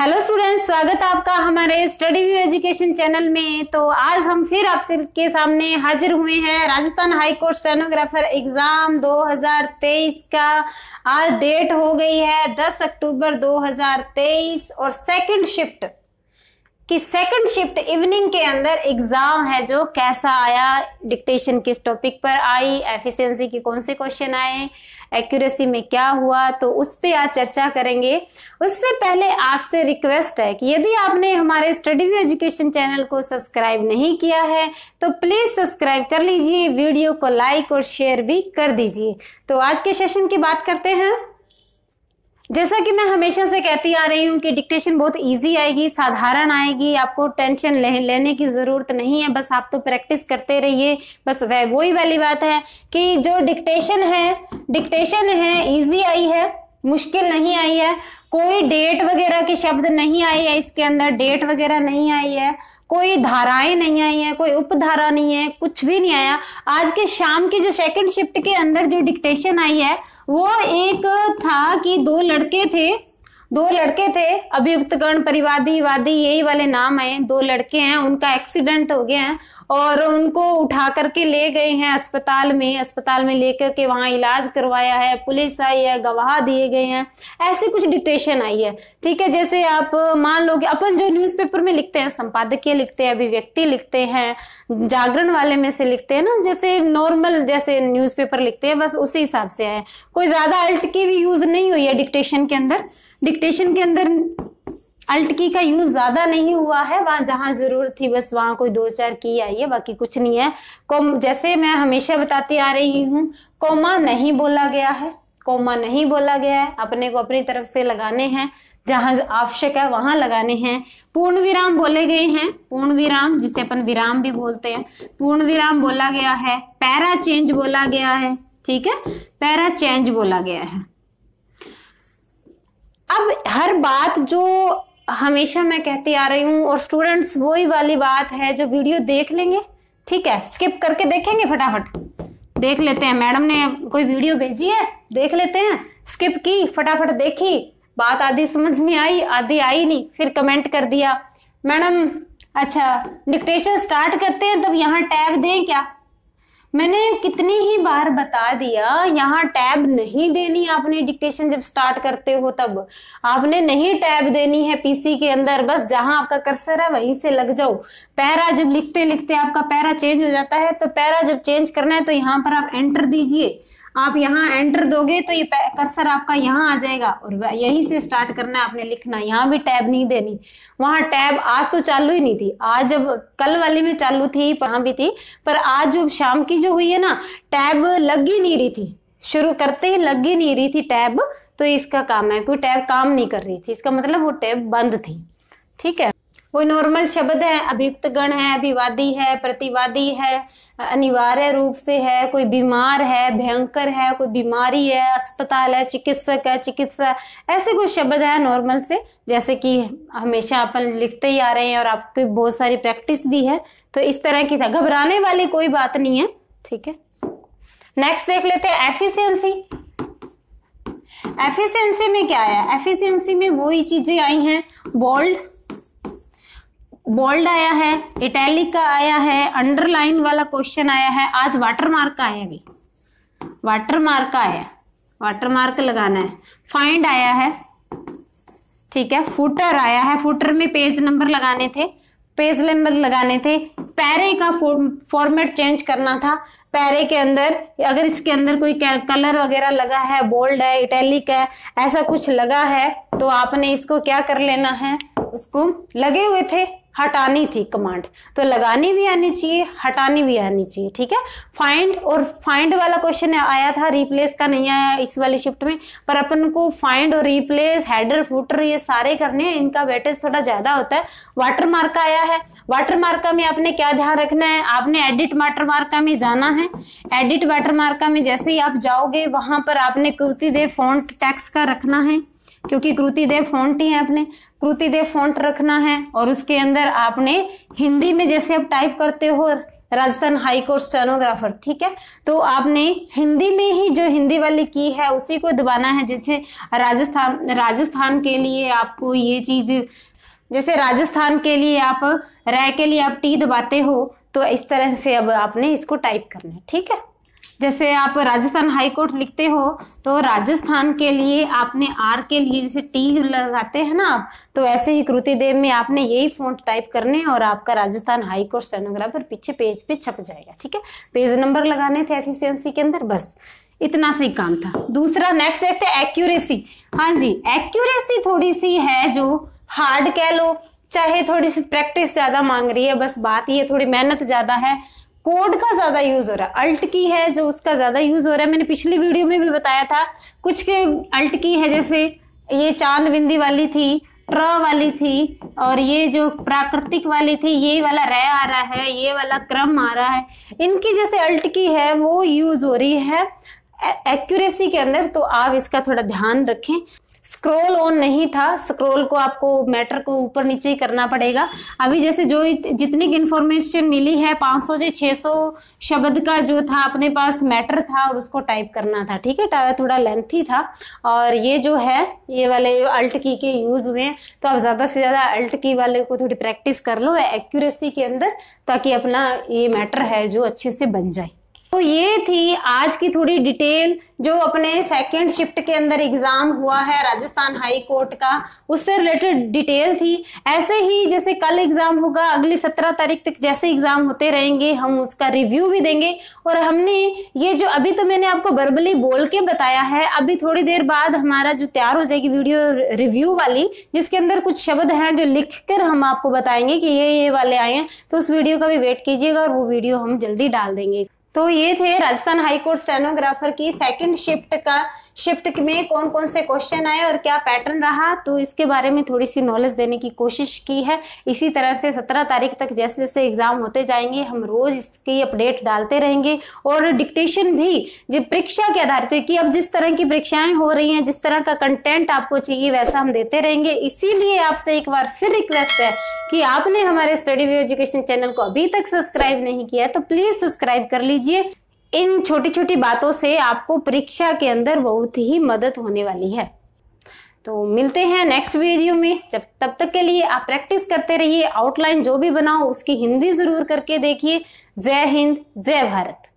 hello students स्वागत है आपका हमारे स्टडी व्यू एजुकेशन चैनल में तो आज हम फिर आपसे के सामने हाजिर हुए हैं Rajasthan high court stenographer exam 2023 का आज डेट हो गई है 10 अक्टूबर 2023 और सेकंड शिफ्ट कि सेकंड शिफ्ट इवनिंग के अंदर एग्जाम है जो कैसा आया डिक्टेशन किस टॉपिक पर आई एफिशिएंसी के कौन से क्वेश्चन आए एक्यूरेसी में क्या हुआ तो उस पर आज चर्चा करेंगे उससे पहले आपसे रिक्वेस्ट है कि यदि आपने हमारे स्टडी व्यू एजुकेशन चैनल को सब्सक्राइब नहीं किया है तो प्लीज सब्सक्राइब कर लीजिए वीडियो को लाइक और शेयर भी कर दीजिए तो आज के सेशन की बात करते हैं जैसा कि मैं हमेशा से कहती आ रही हूँ कि डिक्टेशन बहुत इजी आएगी साधारण आएगी आपको टेंशन ले, लेने की ज़रूरत नहीं है बस आप तो प्रैक्टिस करते रहिए बस वह वही वाली बात है कि जो डिक्टेशन है डिक्टेशन है इजी आई है मुश्किल नहीं आई है कोई डेट वगैरह के शब्द नहीं आई है इसके अंदर डेट वगैरह नहीं आई है कोई धाराएं नहीं आई है कोई उपधारा नहीं है कुछ भी नहीं आया आज के शाम की जो सेकंड शिफ्ट के अंदर जो डिक्टेशन आई है वो एक था कि दो लड़के थे दो लड़के थे अभियुक्त गण परिवादी वादी यही वाले नाम है दो लड़के हैं उनका एक्सीडेंट हो गया है और उनको उठा करके ले गए हैं अस्पताल में अस्पताल में लेकर के वहां इलाज करवाया है पुलिस आई है गवाह दिए गए हैं ऐसे कुछ डिटेशन आई है ठीक है जैसे आप मान लो कि अपन जो न्यूज़पेपर में लिखते हैं संपादकीय लिखते हैं अभिव्यक्ति लिखते हैं जागरण वाले में से लिखते हैं ना जैसे नॉर्मल जैसे न्यूज लिखते हैं बस उसी हिसाब से है कोई ज़्यादा अल्ट की भी यूज़ नहीं हुई है डिक्टेशन के अंदर डिक्टेशन के अंदर अल्ट की का यूज ज्यादा नहीं हुआ है वहां जहां जरूरत थी बस वहां कोई दो चार की आई है बाकी कुछ नहीं है कोम जैसे मैं हमेशा बताती आ रही हूँ कोमा नहीं बोला गया है कोमा नहीं बोला गया है अपने को अपनी तरफ से लगाने हैं जहां आवश्यक है वहां लगाने हैं पूर्ण विराम बोले गए हैं पूर्ण विराम जिसे अपन विराम भी बोलते हैं पूर्ण विराम बोला गया है पैरा चेंज बोला गया है ठीक है पैरा चेंज बोला गया है अब हर बात जो हमेशा मैं कहती आ रही हूँ और स्टूडेंट्स वही वाली बात है जो वीडियो देख लेंगे ठीक है स्किप करके देखेंगे फटाफट देख लेते हैं मैडम ने कोई वीडियो भेजी है देख लेते हैं स्किप की फटाफट देखी बात आधी समझ में आई आधी आई नहीं फिर कमेंट कर दिया मैडम अच्छा डिक्टेशन स्टार्ट करते हैं तब यहाँ टैब दें क्या मैंने कितनी ही बार बता दिया यहाँ टैब नहीं देनी आपने डिक्टेशन जब स्टार्ट करते हो तब आपने नहीं टैब देनी है पीसी के अंदर बस जहां आपका कर्सर है वहीं से लग जाओ पैरा जब लिखते लिखते आपका पैरा चेंज हो जाता है तो पैरा जब चेंज करना है तो यहाँ पर आप एंटर दीजिए आप यहाँ एंटर दोगे तो ये कर्सर आपका यहाँ आ जाएगा और यहीं से स्टार्ट करना है आपने लिखना यहाँ भी टैब नहीं देनी वहाँ टैब आज तो चालू ही नहीं थी आज जब कल वाली में चालू थी वहां भी थी पर आज जो शाम की जो हुई है ना टैब लग ही नहीं रही थी शुरू करते ही लग ही नहीं रही थी टैब तो इसका काम है कोई टैब काम नहीं कर रही थी इसका मतलब वो टैब बंद थी ठीक है कोई नॉर्मल शब्द है अभियुक्त गण है अभिवादी है प्रतिवादी है अनिवार्य रूप से है कोई बीमार है भयंकर है कोई बीमारी है अस्पताल है चिकित्सक है चिकित्सा ऐसे कुछ शब्द है नॉर्मल से जैसे कि हमेशा अपन लिखते ही आ रहे हैं और आपकी बहुत सारी प्रैक्टिस भी है तो इस तरह की था घबराने वाली कोई बात नहीं है ठीक है नेक्स्ट देख लेते हैं एफिशियंसी एफिशियंसी में क्या है एफिशियंसी में वही चीजें आई हैं बोल्ड बोल्ड आया है इटैलिक का आया है अंडरलाइन वाला क्वेश्चन आया है आज वाटर मार्क का आया अभी वाटर मार्क का आया वाटर मार्क लगाना है फाइंड आया है ठीक है फुटर आया है फुटर में पेज नंबर लगाने थे पेज नंबर लगाने थे पैरे का फॉर्मेट चेंज करना था पैरे के अंदर अगर इसके अंदर कोई कलर वगैरह लगा है बोल्ड है इटैलिक है ऐसा कुछ लगा है तो आपने इसको क्या कर लेना है उसको लगे हुए थे हटानी थी कमांड तो लगानी भी आनी चाहिए हटानी भी आनी चाहिए ठीक है फाइंड और फाइंड वाला क्वेश्चन आया था रिप्लेस का नहीं आया इस वाली शिफ्ट में पर अपन को फाइंड और रिप्लेस हेडर फुटर ये सारे करने हैं इनका वेटेज थोड़ा ज़्यादा होता है वाटर मार्का आया है वाटर मार्का में आपने क्या ध्यान रखना है आपने एडिट वाटर मार्का में जाना है एडिट वाटर मार्का में जैसे ही आप जाओगे वहां पर आपने कुर्ती दे फॉन्ट टैक्स का रखना है क्योंकि कृतिदेव फॉन्ट ही है आपने कृतिदेव फॉन्ट रखना है और उसके अंदर आपने हिंदी में जैसे आप टाइप करते हो राजस्थान हाई कोर्ट स्टेनोग्राफर ठीक है तो आपने हिंदी में ही जो हिंदी वाली की है उसी को दबाना है जैसे राजस्थान राजस्थान के लिए आपको ये चीज़ जैसे राजस्थान के लिए आप रह के लिए आप टी दबाते हो तो इस तरह से अब आपने इसको टाइप करना है ठीक है जैसे आप राजस्थान हाई कोर्ट लिखते हो तो राजस्थान के लिए आपने आर के लिए जैसे टी लगाते हैं ना आप तो ऐसे ही कृति देव में आपने यही फॉन्ट टाइप करने और आपका राजस्थान हाई कोर्ट स्टेनोग्राफर पीछे पेज पे छप जाएगा ठीक है पेज नंबर लगाने थे एफिशिएंसी के अंदर बस इतना सही काम था दूसरा नेक्स्ट देखते हैं एक्यूरेसी हाँ जी एक्यूरेसी थोड़ी सी है जो हार्ड कह लो चाहे थोड़ी सी प्रैक्टिस ज़्यादा मांग रही है बस बात ये थोड़ी मेहनत ज़्यादा है कोड का ज्यादा यूज हो रहा है अल्ट की है जो उसका ज्यादा यूज हो रहा है मैंने पिछली वीडियो में भी बताया था कुछ के अल्ट की है जैसे ये चांद बिंदी वाली थी ट्र वाली थी और ये जो प्राकृतिक वाली थी ये वाला रह आ रहा है ये वाला क्रम आ रहा है इनकी जैसे अल्ट की है वो यूज हो रही है एक्यूरेसी के अंदर तो आप इसका थोड़ा ध्यान रखें स्क्रोल ऑन नहीं था स्क्रोल को आपको मैटर को ऊपर नीचे ही करना पड़ेगा अभी जैसे जो जितनी इन्फॉर्मेशन मिली है 500 से 600 शब्द का जो था अपने पास मैटर था और उसको टाइप करना था ठीक है थोड़ा लेंथी था और ये जो है ये वाले अल्ट की के यूज़ हुए हैं तो आप ज़्यादा से ज़्यादा अल्ट की वाले को थोड़ी प्रैक्टिस कर लो एक्यूरेसी के अंदर ताकि अपना ये मैटर है जो अच्छे से बन जाए तो ये थी आज की थोड़ी डिटेल जो अपने सेकेंड शिफ्ट के अंदर एग्ज़ाम हुआ है राजस्थान हाई कोर्ट का उससे रिलेटेड डिटेल थी ऐसे ही जैसे कल एग्ज़ाम होगा अगली सत्रह तारीख तक जैसे एग्ज़ाम होते रहेंगे हम उसका रिव्यू भी देंगे और हमने ये जो अभी तो मैंने आपको बर्बली बोल के बताया है अभी थोड़ी देर बाद हमारा जो तैयार हो जाएगी वीडियो रिव्यू वाली जिसके अंदर कुछ शब्द हैं जो लिख कर हम आपको बताएंगे कि ये ये वाले आए हैं तो उस वीडियो का भी वेट कीजिएगा और वो वीडियो हम जल्दी डाल देंगे तो ये थे राजस्थान हाईकोर्ट स्टेनोग्राफर की सेकंड शिफ्ट का शिफ्ट में कौन कौन से क्वेश्चन आए और क्या पैटर्न रहा तो इसके बारे में थोड़ी सी नॉलेज देने की कोशिश की है इसी तरह से सत्रह तारीख तक जैसे जैसे एग्जाम होते जाएंगे हम रोज इसकी अपडेट डालते रहेंगे और डिक्टेशन भी जो परीक्षा के आधार पर कि अब जिस तरह की परीक्षाएं हो रही हैं जिस तरह का कंटेंट आपको चाहिए वैसा हम देते रहेंगे इसीलिए आपसे एक बार फिर रिक्वेस्ट है कि आपने हमारे स्टडी व्यू एजुकेशन चैनल को अभी तक सब्सक्राइब नहीं किया तो प्लीज सब्सक्राइब कर लीजिए इन छोटी छोटी बातों से आपको परीक्षा के अंदर बहुत ही मदद होने वाली है तो मिलते हैं नेक्स्ट वीडियो में जब तब तक के लिए आप प्रैक्टिस करते रहिए आउटलाइन जो भी बनाओ उसकी हिंदी ज़रूर करके देखिए जय हिंद जय भारत